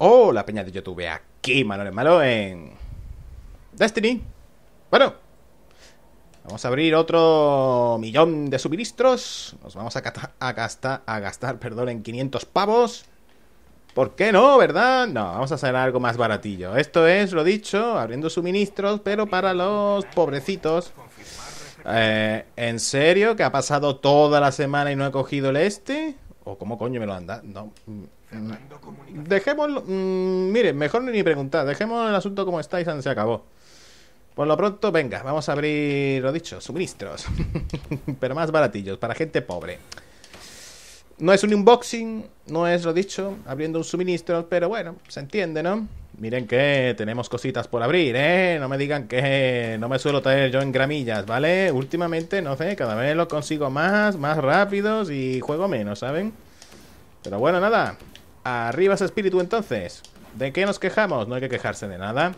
Hola, oh, la peña de YouTube. Aquí Manuel Malo en Destiny. Bueno, vamos a abrir otro millón de suministros. Nos vamos a, a, gastar, a gastar perdón, en 500 pavos. ¿Por qué no, verdad? No, vamos a hacer algo más baratillo. Esto es, lo dicho, abriendo suministros, pero para los pobrecitos. Eh, ¿En serio? ¿Que ha pasado toda la semana y no he cogido el este? o cómo coño me lo han dado. No. Dejémoslo. Mm, miren, mejor ni preguntar. Dejemos el asunto como está y se acabó. Por lo pronto, venga, vamos a abrir, lo dicho, suministros. Pero más baratillos, para gente pobre. No es un unboxing, no es lo dicho, abriendo un suministro, pero bueno, se entiende, ¿no? Miren que tenemos cositas por abrir, ¿eh? No me digan que no me suelo traer yo en gramillas, ¿vale? Últimamente, no sé, cada vez lo consigo más, más rápidos y juego menos, ¿saben? Pero bueno, nada. Arriba ese espíritu entonces. ¿De qué nos quejamos? No hay que quejarse de nada.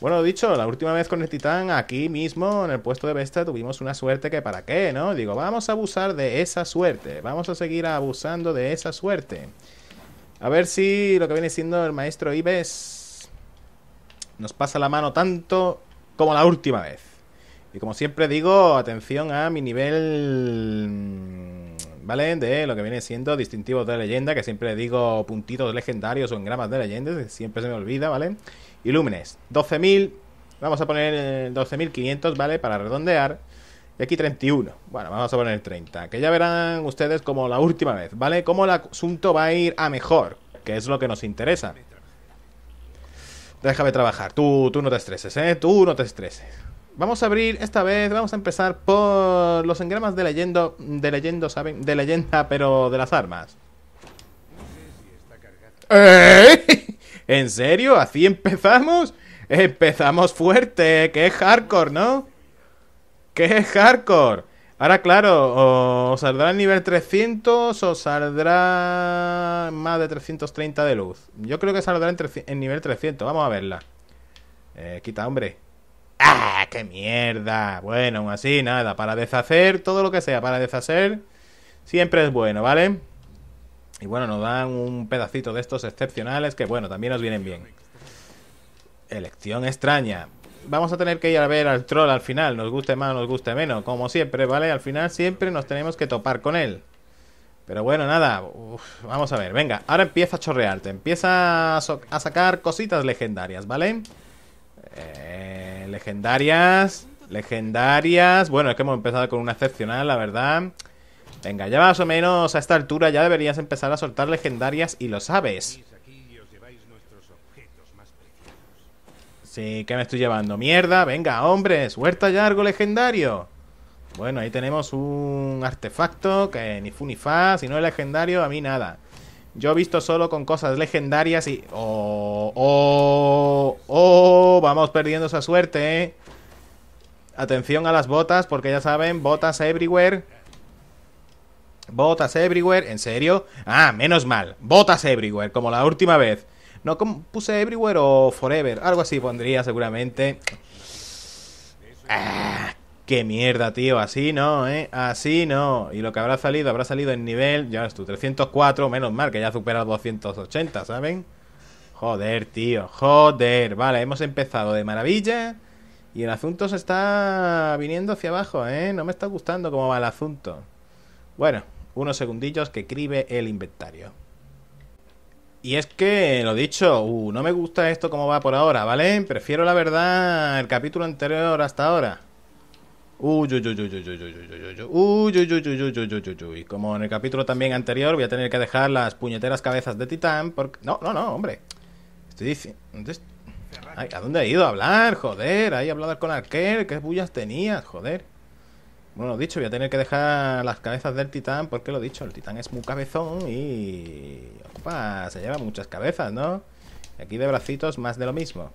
Bueno, dicho, la última vez con el titán, aquí mismo, en el puesto de Vesta, tuvimos una suerte que para qué, ¿no? Digo, vamos a abusar de esa suerte. Vamos a seguir abusando de esa suerte. A ver si lo que viene siendo el maestro Ives nos pasa la mano tanto como la última vez. Y como siempre digo, atención a mi nivel mm, ¿vale? De eh, lo que viene siendo distintivos de leyenda, que siempre digo puntitos legendarios o engramas de leyendas, siempre se me olvida, ¿vale? Ilúmenes, 12.000, vamos a poner 12.500, ¿vale? Para redondear. Y aquí 31. Bueno, vamos a poner 30. Que ya verán ustedes como la última vez, ¿vale? Cómo el asunto va a ir a mejor, que es lo que nos interesa. Déjame trabajar. Tú, tú no te estreses, ¿eh? Tú no te estreses. Vamos a abrir esta vez, vamos a empezar por los engramas de leyenda, de leyendo, ¿saben? De leyenda, pero de las armas. ¿Eh? ¿En serio? ¿Así empezamos? Empezamos fuerte, Qué es hardcore, ¿no? Qué es hardcore. Ahora, claro, o saldrá el nivel 300 o saldrá más de 330 de luz. Yo creo que saldrá en, nivel 300. Vamos a verla. Eh, quita, hombre. ¡Ah, qué mierda! Bueno, aún así, nada, para deshacer, todo lo que sea para deshacer, siempre es bueno, ¿vale? Y bueno, nos dan un pedacito de estos excepcionales que, bueno, también nos vienen bien. Elección extraña. Vamos a tener que ir a ver al troll al final, nos guste más o nos guste menos, como siempre, ¿vale? Al final siempre nos tenemos que topar con él. Pero bueno, nada, vamos a ver, venga, ahora empieza a chorrearte, empieza a, sacar cositas legendarias, ¿vale? vale eh, legendarias. Legendarias. Bueno, es que hemos empezado con una excepcional, la verdad. Venga, ya más o menos a esta altura ya deberías empezar a soltar legendarias y lo sabes. Sí, ¿qué me estoy llevando? Mierda, venga, hombre, huerta ya algo legendario. Bueno, ahí tenemos un artefacto que ni fu ni fa, si no es legendario, a mí nada. Yo he visto solo con cosas legendarias y... ¡Oh! ¡Oh! ¡Oh! Vamos perdiendo esa suerte, ¿eh? Atención a las botas, porque ya saben, botas everywhere. Botas everywhere, ¿en serio? Ah, menos mal, botas everywhere, como la última vez. No, puse everywhere o forever, algo así pondría seguramente. Ah, qué mierda, tío, así no, ¿eh? Así no. Y lo que habrá salido, habrá salido en nivel, ya ves tú, 304, menos mal, que ya ha superado 280, ¿saben? Joder, tío, joder. Vale, hemos empezado de maravilla y el asunto se está viniendo hacia abajo, ¿eh? No me está gustando cómo va el asunto. Bueno, unos segundillos que cribe el inventario. Y es que, lo dicho, uh, no me gusta esto como va por ahora, ¿vale? Prefiero la verdad el capítulo anterior hasta ahora. Uy, uy, Como en el capítulo también anterior, voy a tener que dejar las puñeteras cabezas de Titán porque... No, no, no, hombre. Estoy diciendo... Ay, ¿A dónde he ido a hablar? Joder, ahí he hablar con Arquer. ¿Qué bullas tenías? Joder. Bueno, dicho, voy a tener que dejar las cabezas del titán porque lo dicho, el titán es muy cabezón y... Opa, se lleva muchas cabezas, ¿no? Y aquí de bracitos más de lo mismo.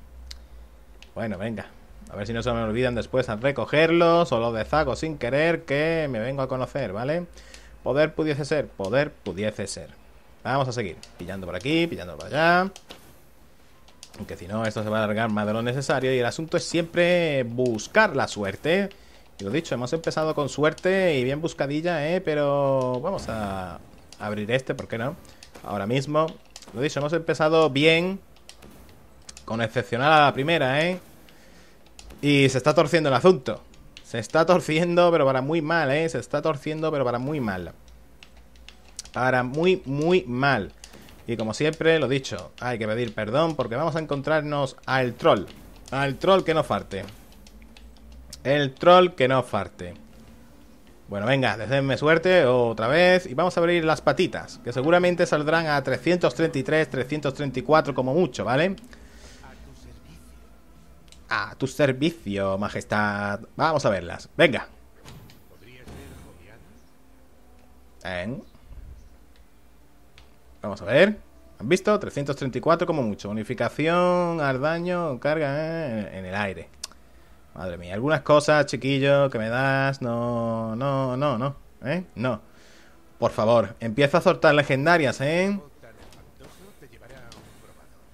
Bueno, venga, a ver si no se me olvidan después recogerlos o los dezago sin querer que me vengo a conocer, ¿vale? Poder pudiese ser, poder pudiese ser. Vamos a seguir. Pillando por aquí, pillando por allá. Aunque si no, esto se va a alargar más de lo necesario. Y el asunto es siempre buscar la suerte. Y lo dicho, hemos empezado con suerte y bien buscadilla, ¿eh? Pero vamos a abrir este, ¿por qué no? Ahora mismo. Lo dicho, hemos empezado bien. Con excepcional a la primera, ¿eh? Y se está torciendo el asunto. Se está torciendo, pero para muy mal, ¿eh? Se está torciendo, pero para muy mal. Para muy, muy mal. Y como siempre, lo dicho, hay que pedir perdón porque vamos a encontrarnos al troll. Al troll que no farte. El troll que no farte. Bueno, venga, deseenme suerte otra vez y vamos a abrir las patitas, que seguramente saldrán a 333, 334 como mucho, ¿vale? vale a tu servicio, majestad. Vamos a verlas. Venga. Vamos a ver. ¿Han visto? 334 como mucho. Unificación ardaño, carga eh, en el aire. Madre mía, algunas cosas, chiquillo, que me das. No, no, no, no. ¿Eh? No. Por favor, empieza a soltar legendarias, ¿eh?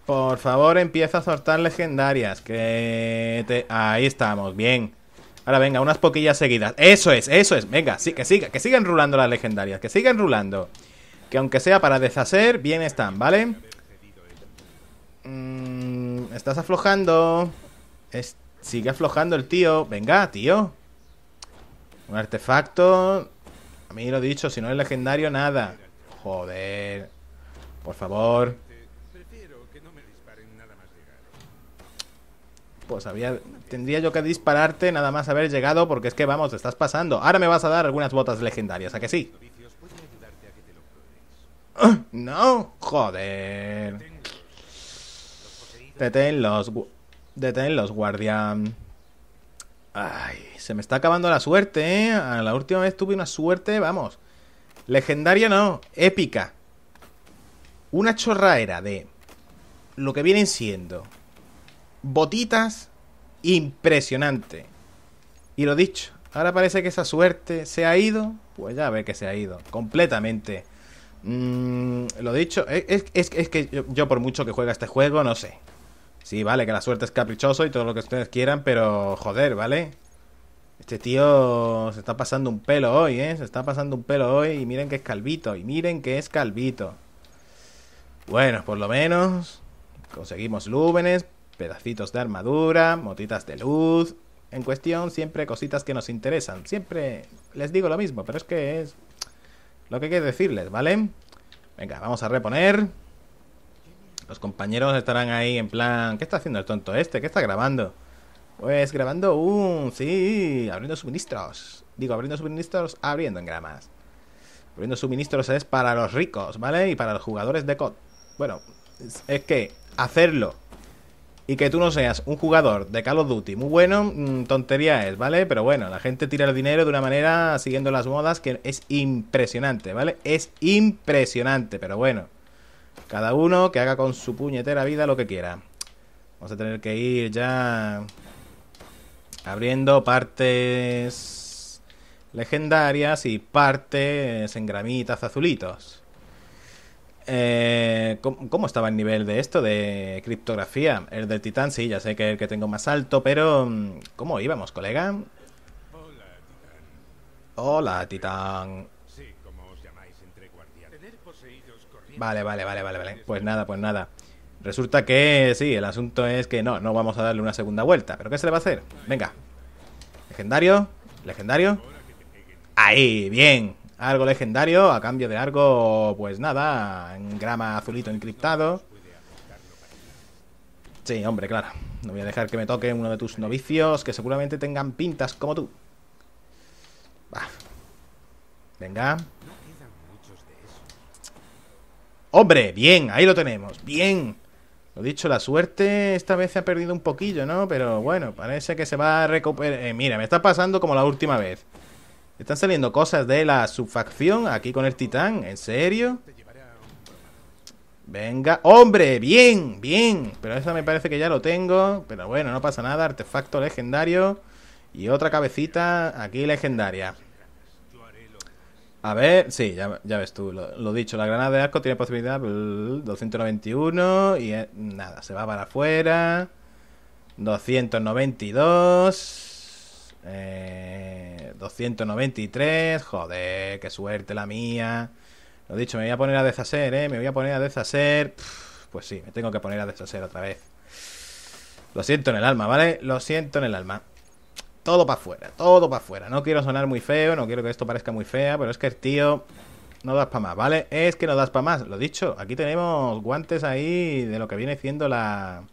Por favor, empieza a soltar legendarias. Que Ahí estamos, bien. Ahora venga, unas poquillas seguidas. Eso es, eso es. Venga, sí, que siga, que sigan rulando las legendarias, que sigan rulando. Que aunque sea para deshacer, bien están, ¿vale? Mm, estás aflojando. sigue aflojando el tío. Venga, tío. Un artefacto. A mí lo dicho, si no es legendario, nada. Joder. Por favor. pues había, tendría yo que dispararte nada más haber llegado porque es que vamos, te estás pasando. Ahora me vas a dar algunas botas legendarias, ¿a que sí? No, joder. Detén los... Detén los guardián. Ay, se me está acabando la suerte, ¿eh? La última vez tuve una suerte, vamos. Legendaria no, épica. Una chorraera de... Lo que vienen siendo botitas impresionante. Y lo dicho, ahora parece que esa suerte se ha ido. Pues ya ve que se ha ido completamente. Mm, lo dicho, es, que yo, por mucho que juega este juego, no sé. Sí, vale, que la suerte es caprichoso y todo lo que ustedes quieran, pero joder, ¿vale? Este tío se está pasando un pelo hoy, ¿eh? Se está pasando un pelo hoy y miren que es calvito, y miren que es calvito. Bueno, por lo menos conseguimos lúmenes, Pedacitos de armadura, motitas de luz. En cuestión, siempre cositas que nos interesan. Siempre les digo lo mismo, pero es que es lo que hay que decirles, ¿vale? Venga, vamos a reponer. Los compañeros estarán ahí en plan... ¿Qué está haciendo el tonto este? ¿Qué está grabando? Pues grabando un... Sí, abriendo suministros. Digo, abriendo suministros, abriendo en gramas. Abriendo suministros es para los ricos, ¿vale? Y para los jugadores de COD. Bueno, es que hacerlo y que tú no seas un jugador de Call of Duty muy bueno, mm, tontería es, ¿vale? Pero bueno, la gente tira el dinero de una manera siguiendo las modas que es impresionante, ¿vale? Es impresionante, pero bueno. Cada uno que haga con su puñetera vida lo que quiera. Vamos a tener que ir ya abriendo partes legendarias y partes en gramitas azulitos. Eh, ¿cómo, estaba el nivel de esto, de criptografía? El del Titán, sí, ya sé que es el que tengo más alto, pero mm, ¿cómo íbamos, colega? Hola, Titán. Hola, Titán. Vale, vale, vale, vale, vale. Pues nada, pues nada. Resulta que sí, el asunto es que no, no vamos a darle una segunda vuelta. ¿Pero qué se le va a hacer? Venga. Legendario, legendario. Ahí, bien. Algo legendario a cambio de algo, pues nada, en grama azulito encriptado. Sí, hombre, claro. No voy a dejar que me toque uno de tus novicios que seguramente tengan pintas como tú. Venga. Hombre, bien, ahí lo tenemos, bien. Lo dicho, la suerte esta vez se ha perdido un poquillo, ¿no? Pero bueno, parece que se va a recuperar. Eh, mira, me está pasando como la última vez. Están saliendo cosas de la subfacción aquí con el titán. ¿En serio? Venga. ¡Hombre! ¡Bien! ¡Bien! Pero eso me parece que ya lo tengo. Pero bueno, no pasa nada. Artefacto legendario. Y otra cabecita aquí legendaria. A ver, sí, ya, ves tú, lo, dicho, la granada de asco tiene posibilidad 291 y eh, nada, se va para afuera. 292. Eh, 293, joder, qué suerte la mía. Lo dicho, me voy a poner a deshacer, ¿eh? Me voy a poner a deshacer. Pues sí, me tengo que poner a deshacer otra vez. Lo siento en el alma, ¿vale? Lo siento en el alma. Todo para afuera, todo para afuera. No quiero sonar muy feo, no quiero que esto parezca muy fea, pero es que el tío no das para más, ¿vale? Es que no das para más. Lo dicho, aquí tenemos guantes ahí de lo que viene siendo la...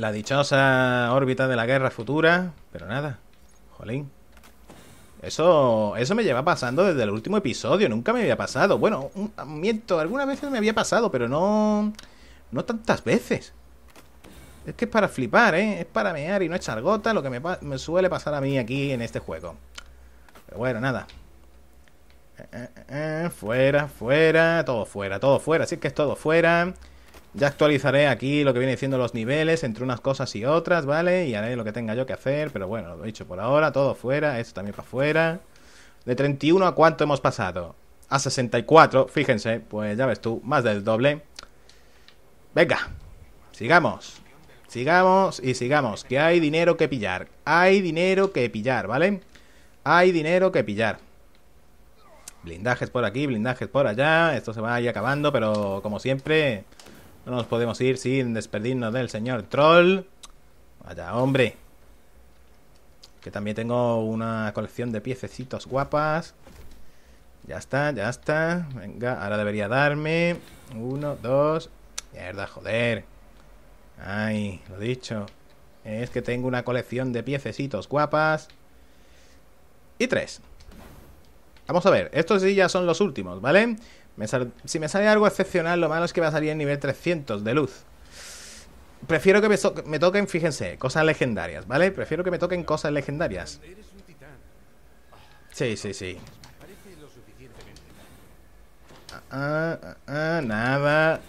La dichosa órbita de la guerra futura. Pero nada. Jolín. Eso, eso me lleva pasando desde el último episodio. Nunca me había pasado. Bueno, un, miento. Algunas veces me había pasado, pero no... No tantas veces. Es que es para flipar, ¿eh? Es para mear y no echar gota lo que me, suele pasar a mí aquí en este juego. Pero bueno, nada. Eh, eh, eh, fuera, fuera, todo fuera, todo fuera. Así que es todo fuera. Ya actualizaré aquí lo que viene diciendo los niveles entre unas cosas y otras, ¿vale? Y haré lo que tenga yo que hacer, pero bueno, lo he dicho por ahora, todo fuera, esto también para fuera. De 31 a cuánto hemos pasado? A 64, fíjense, pues ya ves tú, más del doble. Venga, sigamos. Sigamos y sigamos, que hay dinero que pillar. Hay dinero que pillar, ¿vale? Hay dinero que pillar. Blindajes por aquí, blindajes por allá. Esto se va a ir acabando, pero como siempre, no nos podemos ir sin despedirnos del señor Troll. Vaya, hombre. Que también tengo una colección de piececitos guapas. Ya está, ya está. Venga, ahora debería darme. Uno, dos. Mierda, joder. Ay, lo dicho. Es que tengo una colección de piececitos guapas. Y tres. Vamos a ver, estos sí ya son los últimos, ¿vale? Si me sale algo excepcional, lo malo es que me va a salir en nivel 300 de luz. Prefiero que me, toquen, fíjense, cosas legendarias, ¿vale? Prefiero que me toquen cosas legendarias. Sí, sí, sí. Ah, ah, ah, nada.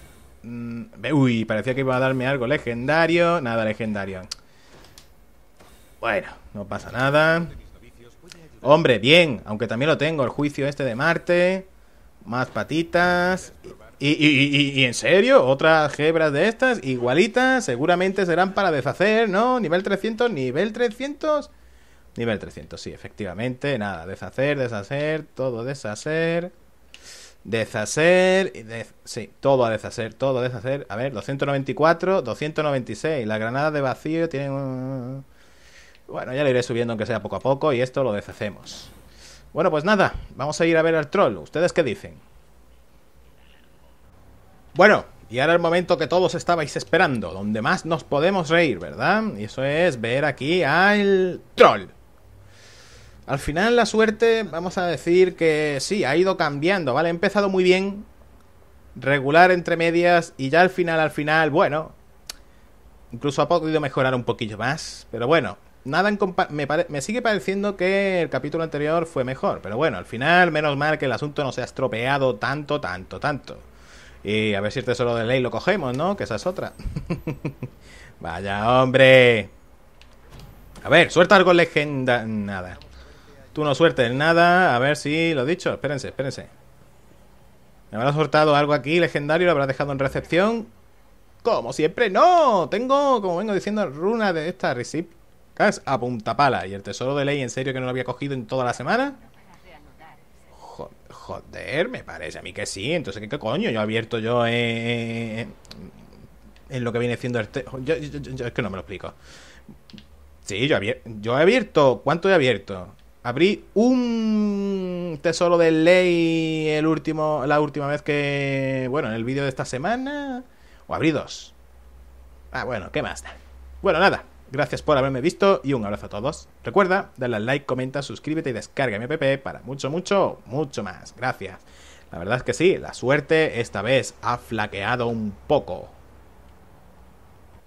Mm, uy, parecía que iba a darme algo legendario. Nada legendario. Bueno, no pasa nada. Hombre, bien. Aunque también lo tengo, el juicio este de Marte. Más patitas. Y, en serio, otras gebras de estas, igualitas, seguramente serán para deshacer, ¿no? Nivel 300, nivel 300. Nivel 300, sí, efectivamente. Nada, deshacer, deshacer, todo deshacer. Deshacer, sí, todo a deshacer, todo a deshacer. A ver, 294, 296. La granada de vacío tiene... Bueno, ya le iré subiendo aunque sea poco a poco y esto lo deshacemos. Bueno, pues nada, vamos a ir a ver al troll. ¿Ustedes qué dicen? Bueno, y ahora el momento que todos estabais esperando, donde más nos podemos reír, ¿verdad? Y eso es ver aquí al troll. Al final la suerte, vamos a decir que sí, ha ido cambiando, ¿vale? Ha empezado muy bien, regular entre medias, y ya al final, al final, bueno, incluso ha podido mejorar un poquillo más, pero bueno, nada en me, me, sigue pareciendo que el capítulo anterior fue mejor, pero bueno, al final, menos mal que el asunto no se ha estropeado tanto, tanto, tanto. Y a ver si el tesoro de ley lo cogemos, ¿no? Que esa es otra. Vaya hombre. A ver, suelta algo legenda. Nada. Tú no sueltes nada. A ver si lo he dicho. Espérense, espérense. Me habrá soltado algo aquí legendario. Lo habrá dejado en recepción. Como siempre, no. Tengo, como vengo diciendo, runa de esta recepción. A punta pala. Y el tesoro de ley, en serio, que no lo había cogido en toda la semana. Joder, me parece a mí que sí. Entonces, ¿qué, coño? Yo he abierto yo eh, eh, eh, en lo que viene siendo el... Yo, es que no me lo explico. Sí, yo, yo he abierto... ¿Cuánto he abierto? Abrí un tesoro de ley el último, la última vez que... Bueno, en el vídeo de esta semana. O abrí dos. Ah, bueno, ¿qué más? Bueno, nada. Gracias por haberme visto y un abrazo a todos. Recuerda, dale like, comenta, suscríbete y descarga mi app para mucho, mucho, mucho más. Gracias. La verdad es que sí, la suerte esta vez ha flaqueado un poco.